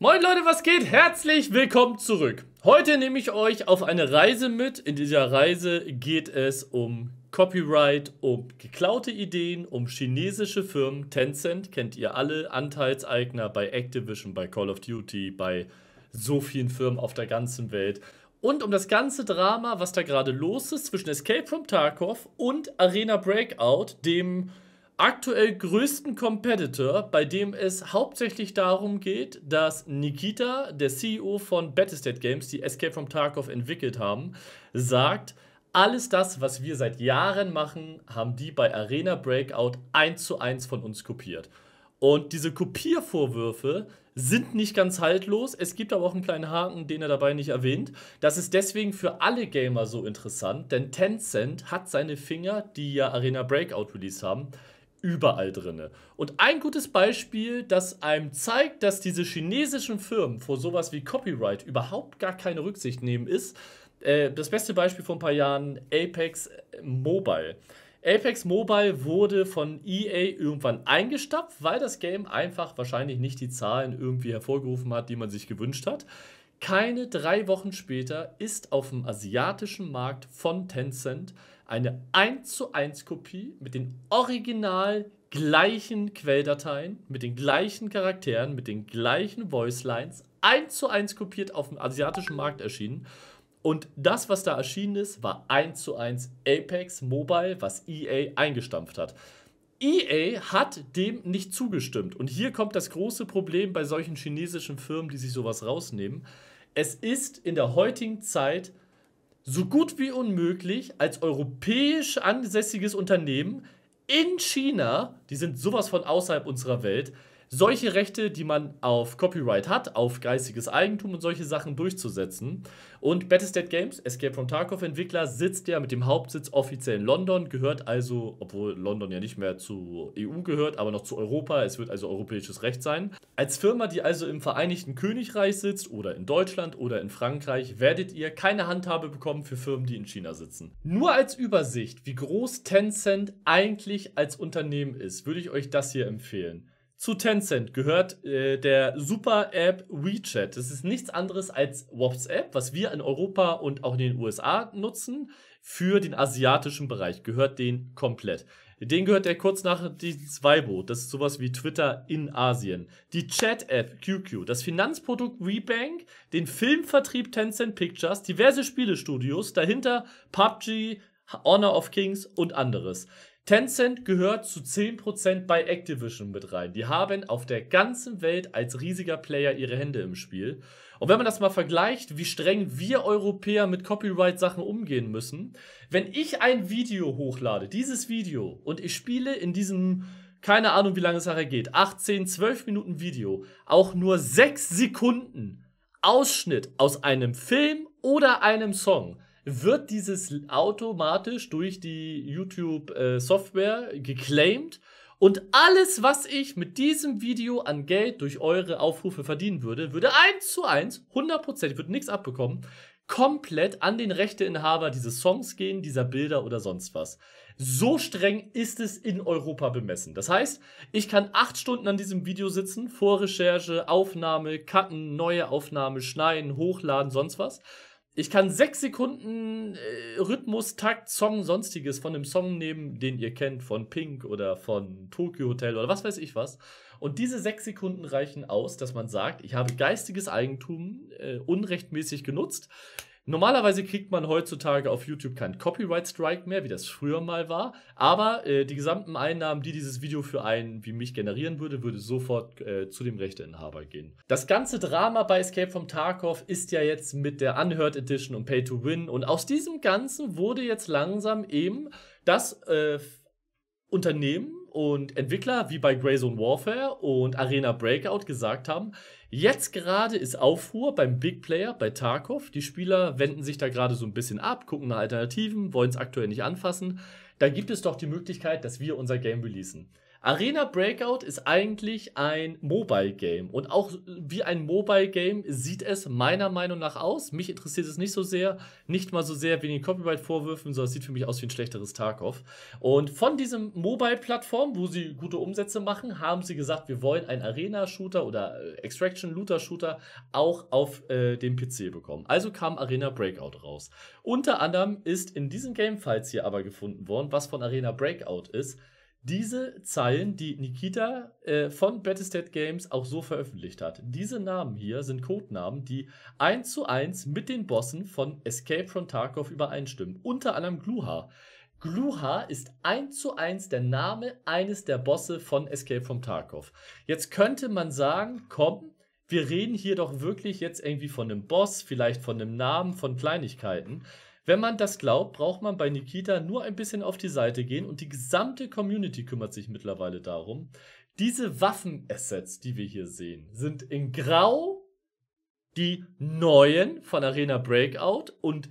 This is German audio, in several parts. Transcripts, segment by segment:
Moin Leute, was geht? Herzlich willkommen zurück. Heute nehme ich euch auf eine Reise mit. In dieser Reise geht es um Copyright, um geklaute Ideen, um chinesische Firmen. Tencent kennt ihr alle, Anteilseigner bei Activision, bei Call of Duty, bei so vielen Firmen auf der ganzen Welt. Und um das ganze Drama, was da gerade los ist zwischen Escape from Tarkov und Arena Breakout, dem aktuell größten Competitor, bei dem es hauptsächlich darum geht, dass Nikita, der CEO von Battlestate Games, die Escape from Tarkov entwickelt haben, sagt, alles das, was wir seit Jahren machen, haben die bei Arena Breakout 1 zu 1 von uns kopiert. Und diese Kopiervorwürfe sind nicht ganz haltlos. Es gibt aber auch einen kleinen Haken, den er dabei nicht erwähnt. Das ist deswegen für alle Gamer so interessant, denn Tencent hat seine Finger, die ja Arena Breakout Release haben, überall drin. Und ein gutes Beispiel, das einem zeigt, dass diese chinesischen Firmen vor sowas wie Copyright überhaupt gar keine Rücksicht nehmen, ist äh, das beste Beispiel vor ein paar Jahren Apex Mobile. Apex Mobile wurde von EA irgendwann eingestapft, weil das Game einfach wahrscheinlich nicht die Zahlen irgendwie hervorgerufen hat, die man sich gewünscht hat. Keine drei Wochen später ist auf dem asiatischen Markt von Tencent eine 1 zu 1 Kopie mit den original gleichen Quelldateien, mit den gleichen Charakteren, mit den gleichen Voicelines, 1 zu 1 kopiert auf dem asiatischen Markt erschienen. Und das, was da erschienen ist, war 1 zu 1 Apex Mobile, was EA eingestampft hat. EA hat dem nicht zugestimmt. Und hier kommt das große Problem bei solchen chinesischen Firmen, die sich sowas rausnehmen. Es ist in der heutigen Zeit so gut wie unmöglich, als europäisch ansässiges Unternehmen in China, die sind sowas von außerhalb unserer Welt, solche Rechte, die man auf Copyright hat, auf geistiges Eigentum und solche Sachen durchzusetzen. Und Battlestat Games, Escape from Tarkov Entwickler, sitzt ja mit dem Hauptsitz offiziell in London, gehört also, obwohl London ja nicht mehr zur EU gehört, aber noch zu Europa, es wird also europäisches Recht sein. Als Firma, die also im Vereinigten Königreich sitzt oder in Deutschland oder in Frankreich, werdet ihr keine Handhabe bekommen für Firmen, die in China sitzen. Nur als Übersicht, wie groß Tencent eigentlich als Unternehmen ist, würde ich euch das hier empfehlen. Zu Tencent gehört äh, der Super-App WeChat. Das ist nichts anderes als WhatsApp, was wir in Europa und auch in den USA nutzen. Für den asiatischen Bereich gehört den komplett. Den gehört der kurz nach die Weibo. Das ist sowas wie Twitter in Asien. Die Chat-App QQ, das Finanzprodukt WeBank, den Filmvertrieb Tencent Pictures, diverse Spielestudios, dahinter PUBG, Honor of Kings und anderes. Tencent gehört zu 10% bei Activision mit rein. Die haben auf der ganzen Welt als riesiger Player ihre Hände im Spiel. Und wenn man das mal vergleicht, wie streng wir Europäer mit Copyright-Sachen umgehen müssen, wenn ich ein Video hochlade, dieses Video, und ich spiele in diesem, keine Ahnung, wie lange es nachher geht, 18, 12 Minuten Video, auch nur 6 Sekunden Ausschnitt aus einem Film oder einem Song, wird dieses automatisch durch die YouTube-Software äh, geclaimed. Und alles, was ich mit diesem Video an Geld durch eure Aufrufe verdienen würde, würde eins zu eins, 100%, ich würde nichts abbekommen, komplett an den Rechteinhaber dieses Songs gehen, dieser Bilder oder sonst was. So streng ist es in Europa bemessen. Das heißt, ich kann acht Stunden an diesem Video sitzen, Vorrecherche, Aufnahme, Cutten, neue Aufnahme, Schneiden, Hochladen, sonst was. Ich kann sechs Sekunden äh, Rhythmus, Takt, Song, sonstiges von einem Song nehmen, den ihr kennt von Pink oder von Tokyo Hotel oder was weiß ich was. Und diese sechs Sekunden reichen aus, dass man sagt, ich habe geistiges Eigentum äh, unrechtmäßig genutzt. Normalerweise kriegt man heutzutage auf YouTube keinen Copyright Strike mehr, wie das früher mal war, aber äh, die gesamten Einnahmen, die dieses Video für einen wie mich generieren würde, würde sofort äh, zu dem Rechteinhaber gehen. Das ganze Drama bei Escape from Tarkov ist ja jetzt mit der Unheard Edition und Pay to Win und aus diesem Ganzen wurde jetzt langsam eben das äh, Unternehmen und Entwickler wie bei Greyzone Warfare und Arena Breakout gesagt haben, jetzt gerade ist Aufruhr beim Big Player, bei Tarkov. Die Spieler wenden sich da gerade so ein bisschen ab, gucken nach Alternativen, wollen es aktuell nicht anfassen. Da gibt es doch die Möglichkeit, dass wir unser Game releasen. Arena Breakout ist eigentlich ein Mobile Game und auch wie ein Mobile Game sieht es meiner Meinung nach aus. Mich interessiert es nicht so sehr, nicht mal so sehr wegen den Copyright-Vorwürfen, sondern es sieht für mich aus wie ein schlechteres Tarkov. Und von diesem Mobile-Plattform, wo sie gute Umsätze machen, haben sie gesagt, wir wollen einen Arena-Shooter oder äh, Extraction-Looter-Shooter auch auf äh, dem PC bekommen. Also kam Arena Breakout raus. Unter anderem ist in diesen Gamefiles hier aber gefunden worden, was von Arena Breakout ist diese Zeilen, die Nikita äh, von Battlestat Games auch so veröffentlicht hat. Diese Namen hier sind Codenamen, die eins zu eins mit den Bossen von Escape from Tarkov übereinstimmen. Unter anderem Gluha. Gluha ist eins zu eins der Name eines der Bosse von Escape from Tarkov. Jetzt könnte man sagen, komm, wir reden hier doch wirklich jetzt irgendwie von einem Boss, vielleicht von einem Namen, von Kleinigkeiten. Wenn man das glaubt, braucht man bei Nikita nur ein bisschen auf die Seite gehen und die gesamte Community kümmert sich mittlerweile darum. Diese Waffenassets, die wir hier sehen, sind in Grau die neuen von Arena Breakout und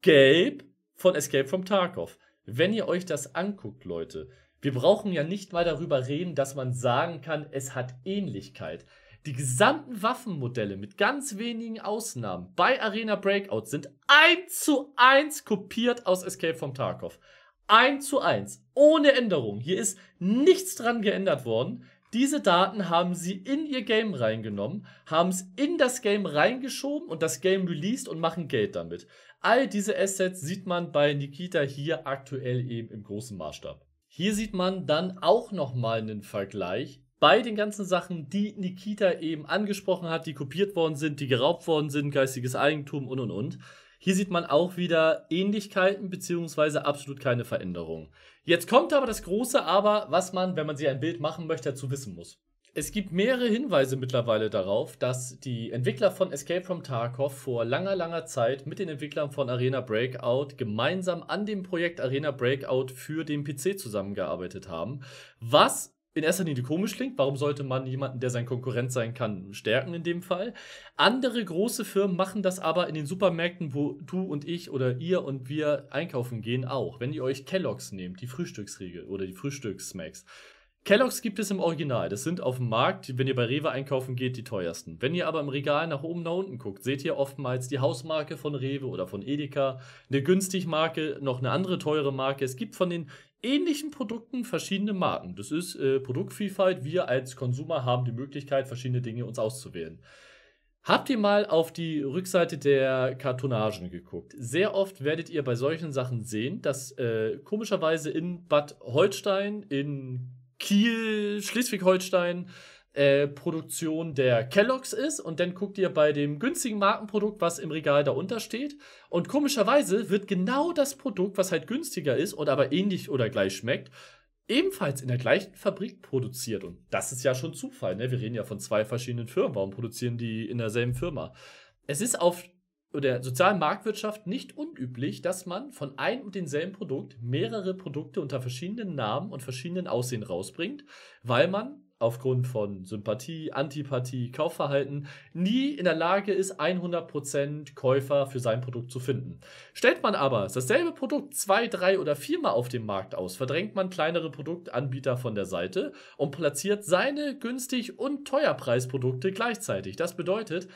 Gelb von Escape from Tarkov. Wenn ihr euch das anguckt, Leute, wir brauchen ja nicht mal darüber reden, dass man sagen kann, es hat Ähnlichkeit die gesamten Waffenmodelle mit ganz wenigen Ausnahmen bei Arena Breakout sind 1 zu 1 kopiert aus Escape from Tarkov. 1 zu 1, ohne Änderung. Hier ist nichts dran geändert worden. Diese Daten haben sie in ihr Game reingenommen, haben es in das Game reingeschoben und das Game released und machen Geld damit. All diese Assets sieht man bei Nikita hier aktuell eben im großen Maßstab. Hier sieht man dann auch nochmal einen Vergleich bei den ganzen Sachen, die Nikita eben angesprochen hat, die kopiert worden sind, die geraubt worden sind, geistiges Eigentum und und und. Hier sieht man auch wieder Ähnlichkeiten beziehungsweise absolut keine Veränderung. Jetzt kommt aber das große Aber, was man, wenn man sich ein Bild machen möchte, dazu wissen muss. Es gibt mehrere Hinweise mittlerweile darauf, dass die Entwickler von Escape from Tarkov vor langer, langer Zeit mit den Entwicklern von Arena Breakout gemeinsam an dem Projekt Arena Breakout für den PC zusammengearbeitet haben, was in erster Linie komisch klingt. Warum sollte man jemanden, der sein Konkurrent sein kann, stärken in dem Fall? Andere große Firmen machen das aber in den Supermärkten, wo du und ich oder ihr und wir einkaufen gehen, auch. Wenn ihr euch Kelloggs nehmt, die Frühstücksriegel oder die Frühstückssmacks. Kelloggs gibt es im Original. Das sind auf dem Markt, wenn ihr bei Rewe einkaufen geht, die teuersten. Wenn ihr aber im Regal nach oben, nach unten guckt, seht ihr oftmals die Hausmarke von Rewe oder von Edeka, eine günstig Marke, noch eine andere teure Marke. Es gibt von den ähnlichen Produkten verschiedene Marken. Das ist äh, Produktvielfalt. Wir als Konsumer haben die Möglichkeit, verschiedene Dinge uns auszuwählen. Habt ihr mal auf die Rückseite der Kartonagen geguckt? Sehr oft werdet ihr bei solchen Sachen sehen, dass äh, komischerweise in Bad Holstein, in Kiel, Schleswig-Holstein, äh, Produktion der Kellogg's ist und dann guckt ihr bei dem günstigen Markenprodukt, was im Regal da untersteht Und komischerweise wird genau das Produkt, was halt günstiger ist und aber ähnlich oder gleich schmeckt, ebenfalls in der gleichen Fabrik produziert. Und das ist ja schon Zufall, ne? Wir reden ja von zwei verschiedenen Firmen. Warum produzieren die in derselben Firma? Es ist auf der sozialen Marktwirtschaft nicht unüblich, dass man von einem und denselben Produkt mehrere Produkte unter verschiedenen Namen und verschiedenen Aussehen rausbringt, weil man aufgrund von Sympathie, Antipathie, Kaufverhalten nie in der Lage ist, 100% Käufer für sein Produkt zu finden. Stellt man aber dasselbe Produkt zwei, drei oder viermal auf dem Markt aus, verdrängt man kleinere Produktanbieter von der Seite und platziert seine günstig und teuer Preisprodukte gleichzeitig. Das bedeutet,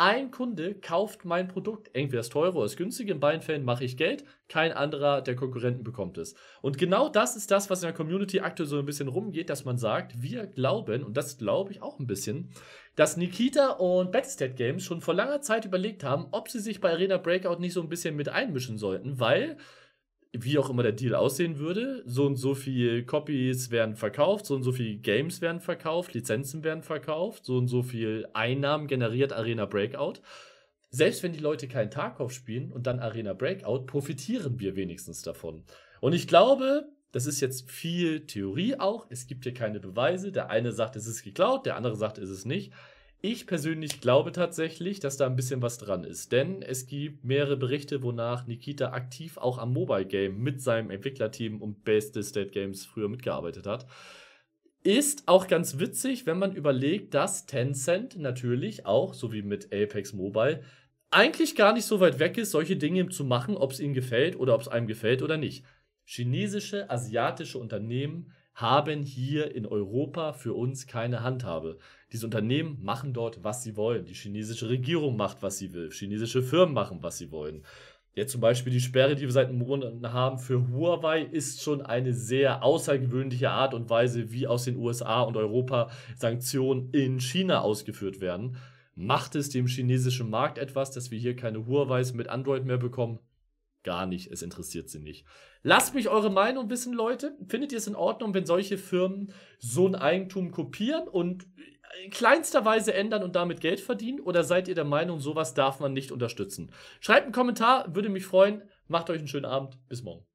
ein Kunde kauft mein Produkt, entweder das teure oder das günstige, in beiden Fällen mache ich Geld, kein anderer der Konkurrenten bekommt es. Und genau das ist das, was in der Community aktuell so ein bisschen rumgeht, dass man sagt, wir glauben, und das glaube ich auch ein bisschen, dass Nikita und Batstat Games schon vor langer Zeit überlegt haben, ob sie sich bei Arena Breakout nicht so ein bisschen mit einmischen sollten, weil wie auch immer der Deal aussehen würde. So und so viel Copies werden verkauft, so und so viel Games werden verkauft, Lizenzen werden verkauft, so und so viel Einnahmen generiert Arena Breakout. Selbst wenn die Leute keinen Tarkov spielen und dann Arena Breakout, profitieren wir wenigstens davon. Und ich glaube, das ist jetzt viel Theorie auch. Es gibt hier keine Beweise. Der eine sagt, es ist geklaut, der andere sagt, es ist nicht. Ich persönlich glaube tatsächlich, dass da ein bisschen was dran ist, denn es gibt mehrere Berichte, wonach Nikita aktiv auch am Mobile Game mit seinem Entwicklerteam und Best Dead Games früher mitgearbeitet hat. Ist auch ganz witzig, wenn man überlegt, dass Tencent natürlich auch, so wie mit Apex Mobile, eigentlich gar nicht so weit weg ist, solche Dinge zu machen, ob es ihnen gefällt oder ob es einem gefällt oder nicht. Chinesische, asiatische Unternehmen haben hier in Europa für uns keine Handhabe. Diese Unternehmen machen dort, was sie wollen. Die chinesische Regierung macht, was sie will. Chinesische Firmen machen, was sie wollen. Jetzt zum Beispiel die Sperre, die wir seit Monaten haben für Huawei, ist schon eine sehr außergewöhnliche Art und Weise, wie aus den USA und Europa Sanktionen in China ausgeführt werden. Macht es dem chinesischen Markt etwas, dass wir hier keine Huawei mit Android mehr bekommen? gar nicht, es interessiert sie nicht. Lasst mich eure Meinung wissen, Leute. Findet ihr es in Ordnung, wenn solche Firmen so ein Eigentum kopieren und in kleinster Weise ändern und damit Geld verdienen? Oder seid ihr der Meinung, sowas darf man nicht unterstützen? Schreibt einen Kommentar, würde mich freuen. Macht euch einen schönen Abend. Bis morgen.